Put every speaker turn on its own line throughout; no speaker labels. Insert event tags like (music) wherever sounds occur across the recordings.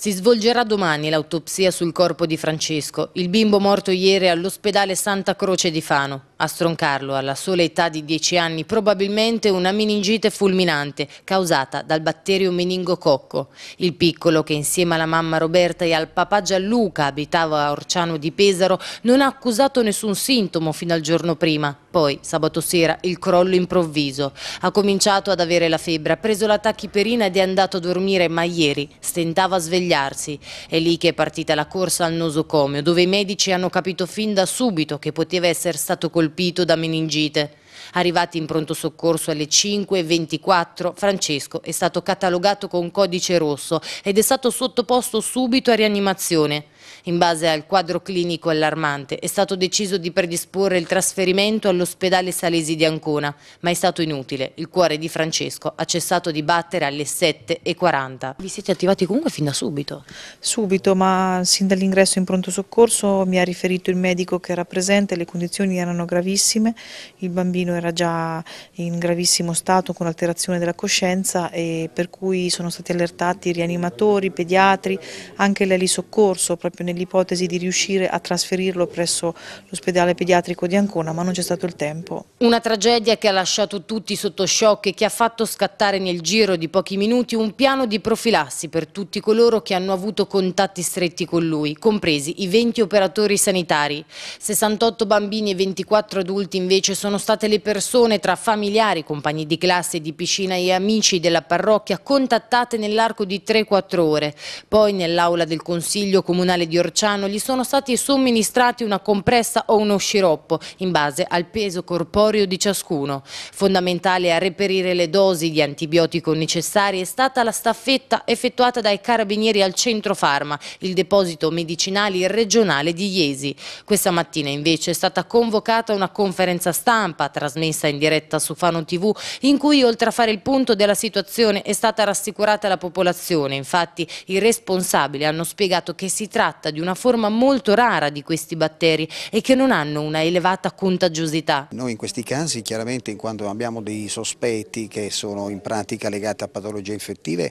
Si svolgerà domani l'autopsia sul corpo di Francesco, il bimbo morto ieri all'ospedale Santa Croce di Fano. A stroncarlo alla sola età di 10 anni probabilmente una meningite fulminante causata dal batterio meningococco. Il piccolo che insieme alla mamma Roberta e al papà Gianluca abitava a Orciano di Pesaro non ha accusato nessun sintomo fino al giorno prima. Poi sabato sera il crollo improvviso. Ha cominciato ad avere la febbre, ha preso la tachipirina ed è andato a dormire ma ieri stentava a svegliarsi. È lì che è partita la corsa al nosocomio dove i medici hanno capito fin da subito che poteva essere stato colpito colpito da meningite. Arrivati in pronto soccorso alle 5.24, Francesco è stato catalogato con codice rosso ed è stato sottoposto subito a rianimazione. In base al quadro clinico allarmante è stato deciso di predisporre il trasferimento all'ospedale Salesi di Ancona, ma è stato inutile. Il cuore di Francesco ha cessato di battere alle 7.40. Vi siete attivati comunque fin da subito? Subito, ma sin dall'ingresso in pronto soccorso mi ha riferito il medico che era presente, le condizioni erano gravissime, il bambino era già in gravissimo stato con alterazione della coscienza e per cui sono stati allertati rianimatori, pediatri, anche l'elisoccorso, proprio esempio nell'ipotesi di riuscire a trasferirlo presso l'ospedale pediatrico di Ancona, ma non c'è stato il tempo. Una tragedia che ha lasciato tutti sotto shock e che ha fatto scattare nel giro di pochi minuti un piano di profilassi per tutti coloro che hanno avuto contatti stretti con lui, compresi i 20 operatori sanitari. 68 bambini e 24 adulti invece sono state le persone tra familiari, compagni di classe, di piscina e amici della parrocchia contattate nell'arco di 3-4 ore. Poi nell'aula del Consiglio Comunale di Orciano gli sono stati somministrati una compressa o uno sciroppo in base al peso corporeo di ciascuno. Fondamentale a reperire le dosi di antibiotico necessarie è stata la staffetta effettuata dai carabinieri al Centro Farma, il deposito medicinali regionale di Iesi. Questa mattina invece è stata convocata una conferenza stampa trasmessa in diretta su Fano TV in cui oltre a fare il punto della situazione è stata rassicurata la popolazione. Infatti i responsabili hanno spiegato che si tratta tratta di una forma molto rara di questi batteri e che non hanno una elevata contagiosità. Noi in questi casi chiaramente in quanto abbiamo dei sospetti che sono in pratica legati a patologie infettive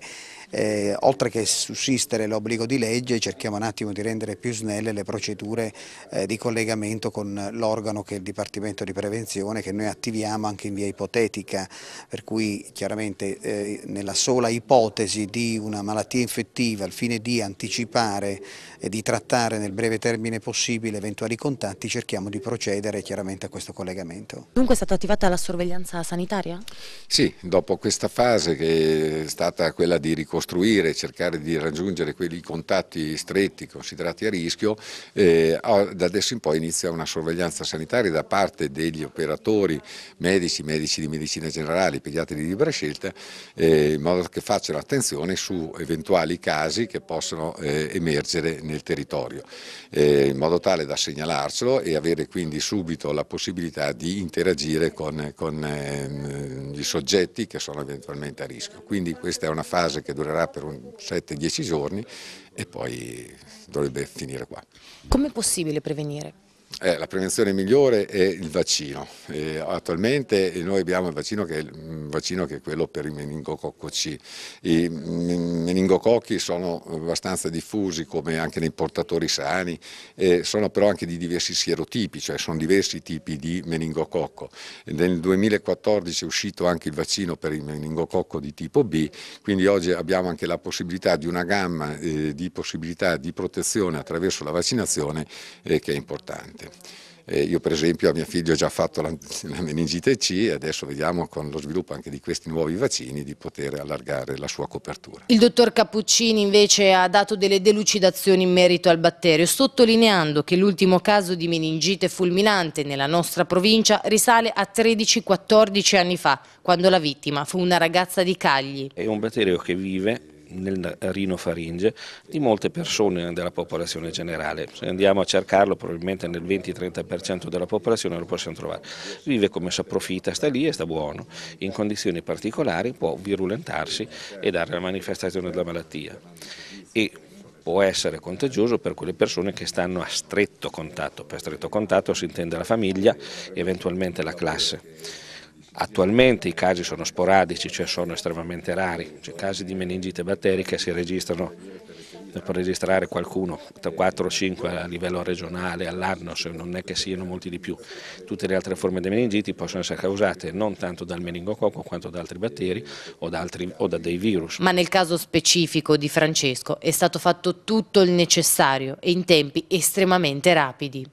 eh, oltre che sussistere l'obbligo di legge cerchiamo un attimo di rendere più snelle le procedure eh, di collegamento con l'organo che è il Dipartimento di Prevenzione che noi attiviamo anche in via ipotetica, per cui chiaramente eh, nella sola ipotesi di una malattia infettiva al fine di anticipare e di trattare nel breve termine possibile eventuali
contatti cerchiamo di procedere chiaramente
a questo collegamento. Dunque è stata attivata la sorveglianza sanitaria?
Sì, dopo questa fase che è stata quella di ricostruzione costruire, cercare di raggiungere quei contatti stretti considerati a rischio, eh, da adesso in poi inizia una sorveglianza sanitaria da parte degli operatori medici, medici di medicina generale, pediatri di libera scelta, eh, in modo che facciano attenzione su eventuali casi che possono eh, emergere nel territorio, eh, in modo tale da segnalarcelo e avere quindi subito la possibilità di interagire con, con ehm, i soggetti che sono eventualmente a rischio. Quindi questa è una fase che durerà durerà per 7-10 giorni e poi dovrebbe finire qua.
Come è possibile prevenire?
Eh, la prevenzione migliore è il vaccino. Eh, attualmente noi abbiamo il vaccino che, è, mm, vaccino che, è, quello per il meningococco C. I meningococchi sono abbastanza diffusi come anche nei portatori sani, eh, sono però anche di diversi sierotipi, cioè sono diversi tipi di meningococco. Nel 2014 è uscito anche il vaccino per il meningococco di tipo B, quindi oggi abbiamo anche la possibilità di una gamma eh, di possibilità di protezione attraverso la vaccinazione eh, che è importante importante. Eh, io per esempio a mio figlio ho già fatto la, (laughs) la, meningite C e adesso vediamo con lo sviluppo anche di questi nuovi vaccini di poter allargare la sua copertura.
Il dottor Cappuccini invece ha dato delle delucidazioni in merito al batterio, sottolineando che l'ultimo caso di meningite fulminante nella nostra provincia risale a 13-14 anni fa, quando la vittima fu una ragazza di Cagli.
È un batterio che vive nel rinofaringe di molte persone della popolazione generale. Se andiamo a cercarlo probabilmente nel 20-30% della popolazione lo possiamo trovare. Vive come si approfitta, sta lì e sta buono. In condizioni particolari può virulentarsi e dare la manifestazione della malattia. E può essere contagioso per quelle persone che stanno a stretto contatto. Per stretto contatto si intende la famiglia e eventualmente la classe Attualmente i casi sono sporadici, cioè sono estremamente rari, cioè casi di meningite batteriche si registrano, ne può registrare qualcuno, tra 4 o 5 a livello regionale all'anno, se non è che siano molti di più. Tutte le altre forme di meningiti possono essere causate non tanto dal meningococco quanto da altri batteri o da, altri, o da dei virus.
Ma nel caso specifico
di Francesco
è stato fatto tutto il necessario e in tempi estremamente rapidi.